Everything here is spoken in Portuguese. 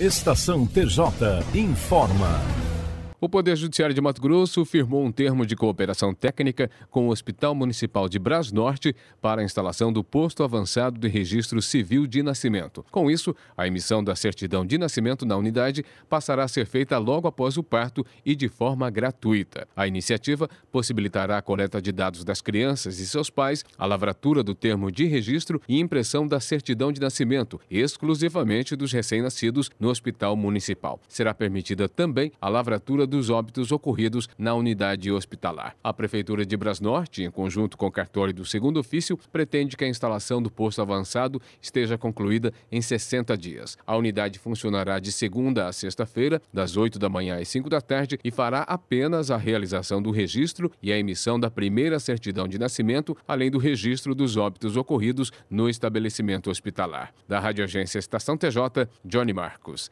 Estação TJ informa. O Poder Judiciário de Mato Grosso firmou um termo de cooperação técnica com o Hospital Municipal de Bras Norte para a instalação do posto avançado de registro civil de nascimento. Com isso, a emissão da certidão de nascimento na unidade passará a ser feita logo após o parto e de forma gratuita. A iniciativa possibilitará a coleta de dados das crianças e seus pais, a lavratura do termo de registro e impressão da certidão de nascimento, exclusivamente dos recém-nascidos no Hospital Municipal. Será permitida também a lavratura dos óbitos ocorridos na unidade hospitalar. A Prefeitura de Brasnorte, em conjunto com o cartório do segundo ofício, pretende que a instalação do posto avançado esteja concluída em 60 dias. A unidade funcionará de segunda a sexta-feira, das 8 da manhã às 5 da tarde, e fará apenas a realização do registro e a emissão da primeira certidão de nascimento, além do registro dos óbitos ocorridos no estabelecimento hospitalar. Da Rádio Agência Estação TJ, Johnny Marcos.